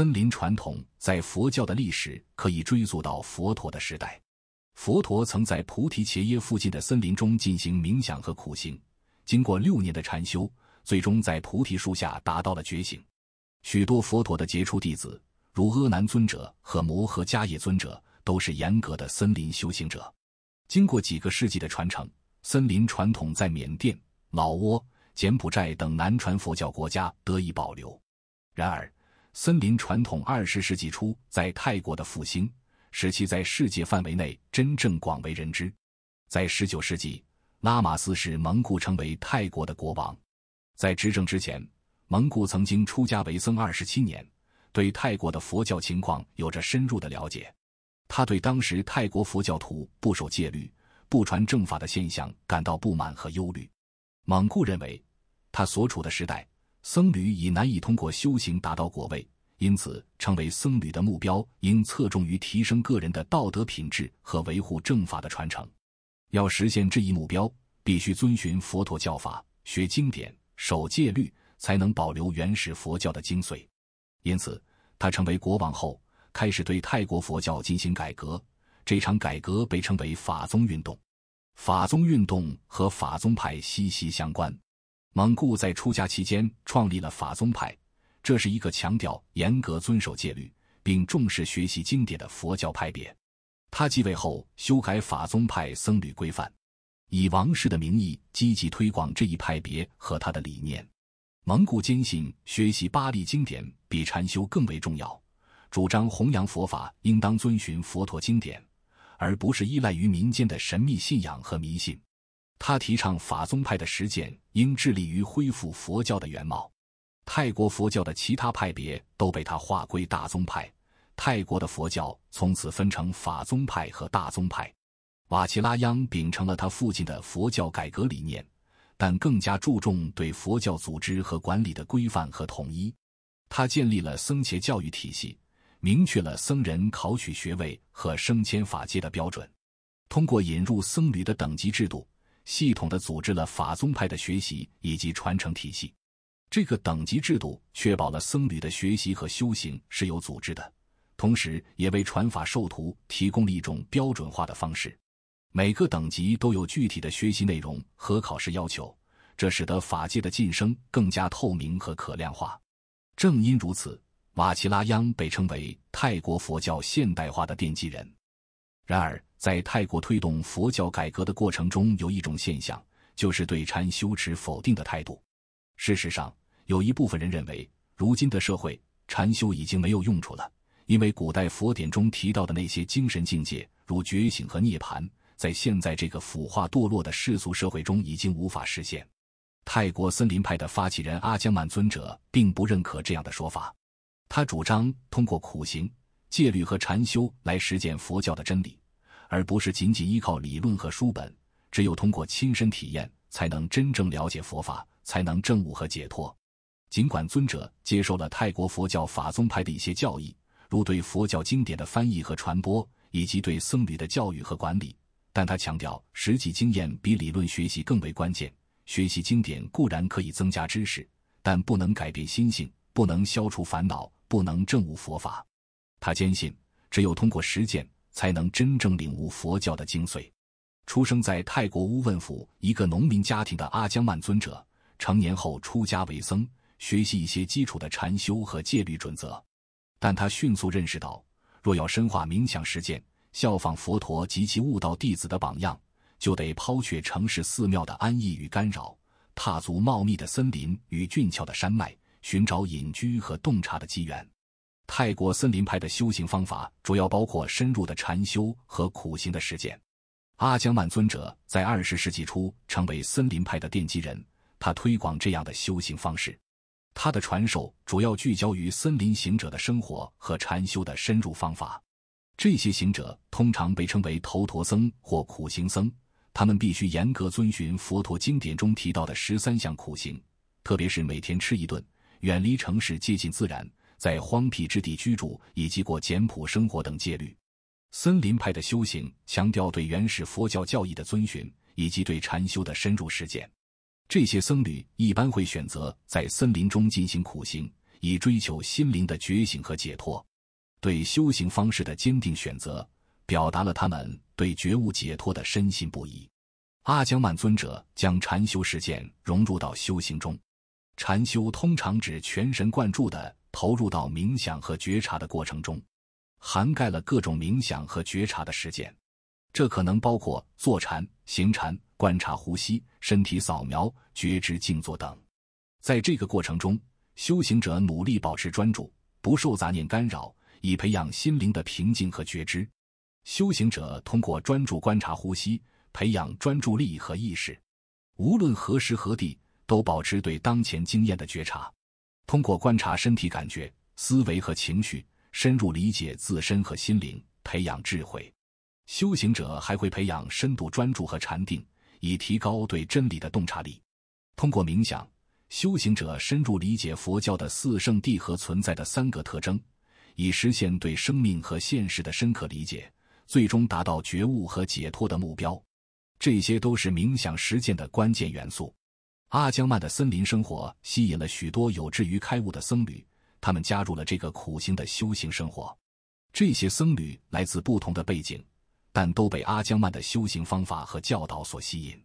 森林传统在佛教的历史可以追溯到佛陀的时代。佛陀曾在菩提伽耶附近的森林中进行冥想和苦行，经过六年的禅修，最终在菩提树下达到了觉醒。许多佛陀的杰出弟子，如阿难尊者和摩诃迦叶尊者，都是严格的森林修行者。经过几个世纪的传承，森林传统在缅甸、老挝、柬埔寨等南传佛教国家得以保留。然而，森林传统二十世纪初在泰国的复兴，使其在世界范围内真正广为人知。在十九世纪，拉玛四世蒙古成为泰国的国王。在执政之前，蒙古曾经出家为僧二十七年，对泰国的佛教情况有着深入的了解。他对当时泰国佛教徒不守戒律、不传正法的现象感到不满和忧虑。蒙固认为，他所处的时代。僧侣已难以通过修行达到果位，因此，成为僧侣的目标应侧重于提升个人的道德品质和维护正法的传承。要实现这一目标，必须遵循佛陀教法、学经典、守戒律，才能保留原始佛教的精髓。因此，他成为国王后，开始对泰国佛教进行改革。这场改革被称为法宗运动。法宗运动和法宗派息息相关。蒙固在出家期间创立了法宗派，这是一个强调严格遵守戒律并重视学习经典的佛教派别。他继位后，修改法宗派僧侣规范，以王室的名义积极推广这一派别和他的理念。蒙古坚信学习巴利经典比禅修更为重要，主张弘扬佛法应当遵循佛陀经典，而不是依赖于民间的神秘信仰和迷信。他提倡法宗派的实践应致力于恢复佛教的原貌，泰国佛教的其他派别都被他划归大宗派。泰国的佛教从此分成法宗派和大宗派。瓦齐拉央秉承了他父亲的佛教改革理念，但更加注重对佛教组织和管理的规范和统一。他建立了僧伽教育体系，明确了僧人考取学位和升迁法阶的标准，通过引入僧侣的等级制度。系统的组织了法宗派的学习以及传承体系，这个等级制度确保了僧侣的学习和修行是有组织的，同时也为传法授徒提供了一种标准化的方式。每个等级都有具体的学习内容和考试要求，这使得法界的晋升更加透明和可量化。正因如此，瓦奇拉央被称为泰国佛教现代化的奠基人。然而，在泰国推动佛教改革的过程中，有一种现象，就是对禅修持否定的态度。事实上，有一部分人认为，如今的社会禅修已经没有用处了，因为古代佛典中提到的那些精神境界，如觉醒和涅槃，在现在这个腐化堕落的世俗社会中已经无法实现。泰国森林派的发起人阿伽曼尊者并不认可这样的说法，他主张通过苦行、戒律和禅修来实践佛教的真理。而不是仅仅依靠理论和书本，只有通过亲身体验，才能真正了解佛法，才能证悟和解脱。尽管尊者接受了泰国佛教法宗派的一些教义，如对佛教经典的翻译和传播，以及对僧侣的教育和管理，但他强调实际经验比理论学习更为关键。学习经典固然可以增加知识，但不能改变心性，不能消除烦恼，不能证悟佛法。他坚信，只有通过实践。才能真正领悟佛教的精髓。出生在泰国乌汶府一个农民家庭的阿江曼尊者，成年后出家为僧，学习一些基础的禅修和戒律准则。但他迅速认识到，若要深化冥想实践，效仿佛陀及其悟道弟子的榜样，就得抛却城市寺庙的安逸与干扰，踏足茂密的森林与俊俏的山脉，寻找隐居和洞察的机缘。泰国森林派的修行方法主要包括深入的禅修和苦行的实践。阿姜曼尊者在二十世纪初成为森林派的奠基人，他推广这样的修行方式。他的传授主要聚焦于森林行者的生活和禅修的深入方法。这些行者通常被称为头陀僧或苦行僧，他们必须严格遵循佛陀经典中提到的十三项苦行，特别是每天吃一顿，远离城市，接近自然。在荒僻之地居住，以及过简朴生活等戒律。森林派的修行强调对原始佛教教义的遵循，以及对禅修的深入实践。这些僧侣一般会选择在森林中进行苦行，以追求心灵的觉醒和解脱。对修行方式的坚定选择，表达了他们对觉悟解脱的深信不疑。阿伽曼尊者将禅修实践融入到修行中。禅修通常指全神贯注的。投入到冥想和觉察的过程中，涵盖了各种冥想和觉察的实践，这可能包括坐禅、行禅、观察呼吸、身体扫描、觉知静坐等。在这个过程中，修行者努力保持专注，不受杂念干扰，以培养心灵的平静和觉知。修行者通过专注观察呼吸，培养专注力和意识，无论何时何地，都保持对当前经验的觉察。通过观察身体感觉、思维和情绪，深入理解自身和心灵，培养智慧。修行者还会培养深度专注和禅定，以提高对真理的洞察力。通过冥想，修行者深入理解佛教的四圣地和存在的三个特征，以实现对生命和现实的深刻理解，最终达到觉悟和解脱的目标。这些都是冥想实践的关键元素。阿姜曼的森林生活吸引了许多有志于开悟的僧侣，他们加入了这个苦行的修行生活。这些僧侣来自不同的背景，但都被阿姜曼的修行方法和教导所吸引。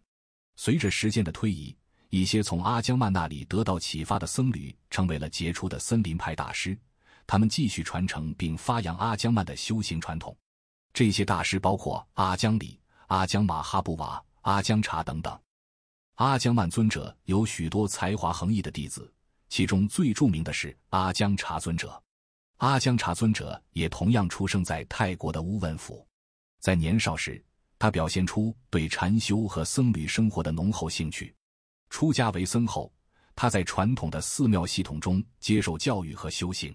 随着时间的推移，一些从阿姜曼那里得到启发的僧侣成为了杰出的森林派大师，他们继续传承并发扬阿姜曼的修行传统。这些大师包括阿姜里、阿姜马哈布瓦、阿姜茶等等。阿姜曼尊者有许多才华横溢的弟子，其中最著名的是阿姜查尊者。阿姜查尊者也同样出生在泰国的乌汶府。在年少时，他表现出对禅修和僧侣生活的浓厚兴趣。出家为僧后，他在传统的寺庙系统中接受教育和修行。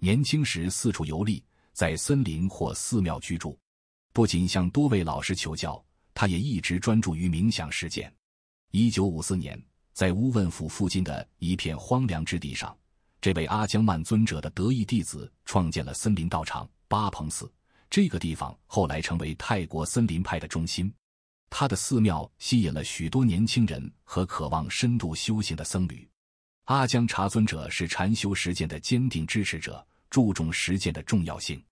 年轻时四处游历，在森林或寺庙居住，不仅向多位老师求教，他也一直专注于冥想实践。一九五四年，在乌汶府附近的一片荒凉之地上，这位阿江曼尊者的得意弟子创建了森林道场巴蓬寺。这个地方后来成为泰国森林派的中心。他的寺庙吸引了许多年轻人和渴望深度修行的僧侣。阿江查尊者是禅修实践的坚定支持者，注重实践的重要性。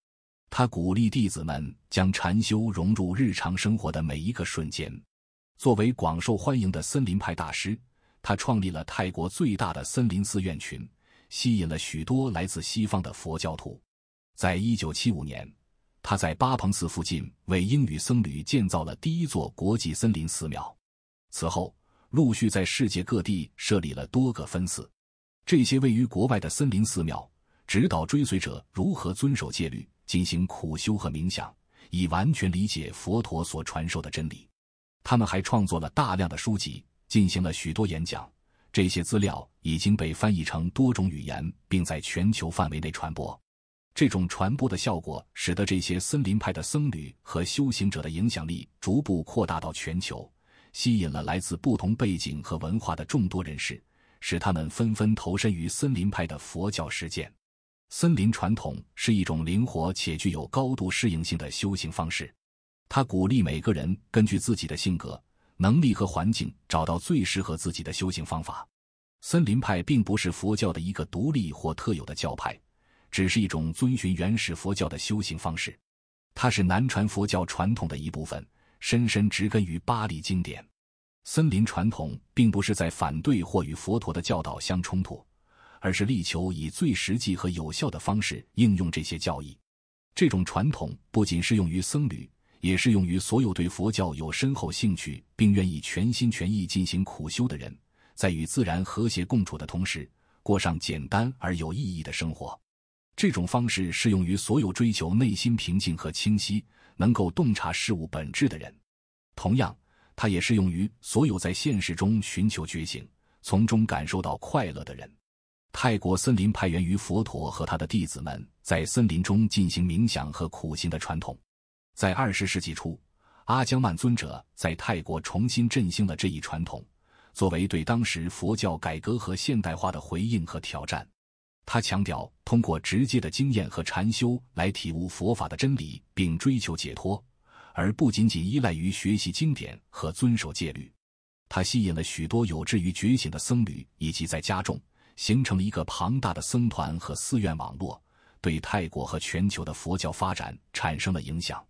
他鼓励弟子们将禅修融入日常生活的每一个瞬间。作为广受欢迎的森林派大师，他创立了泰国最大的森林寺院群，吸引了许多来自西方的佛教徒。在一九七五年，他在巴蓬寺附近为英语僧侣建造了第一座国际森林寺庙，此后陆续在世界各地设立了多个分寺。这些位于国外的森林寺庙，指导追随者如何遵守戒律、进行苦修和冥想，以完全理解佛陀所传授的真理。他们还创作了大量的书籍，进行了许多演讲。这些资料已经被翻译成多种语言，并在全球范围内传播。这种传播的效果使得这些森林派的僧侣和修行者的影响力逐步扩大到全球，吸引了来自不同背景和文化的众多人士，使他们纷纷投身于森林派的佛教实践。森林传统是一种灵活且具有高度适应性的修行方式。他鼓励每个人根据自己的性格、能力和环境，找到最适合自己的修行方法。森林派并不是佛教的一个独立或特有的教派，只是一种遵循原始佛教的修行方式。它是南传佛教传统的一部分，深深植根于巴利经典。森林传统并不是在反对或与佛陀的教导相冲突，而是力求以最实际和有效的方式应用这些教义。这种传统不仅适用于僧侣。也适用于所有对佛教有深厚兴趣并愿意全心全意进行苦修的人，在与自然和谐共处的同时，过上简单而有意义的生活。这种方式适用于所有追求内心平静和清晰、能够洞察事物本质的人。同样，它也适用于所有在现实中寻求觉醒、从中感受到快乐的人。泰国森林派源于佛陀和他的弟子们在森林中进行冥想和苦行的传统。在二十世纪初，阿江曼尊者在泰国重新振兴了这一传统，作为对当时佛教改革和现代化的回应和挑战。他强调通过直接的经验和禅修来体悟佛法的真理，并追求解脱，而不仅仅依赖于学习经典和遵守戒律。他吸引了许多有志于觉醒的僧侣以及在家中，形成了一个庞大的僧团和寺院网络，对泰国和全球的佛教发展产生了影响。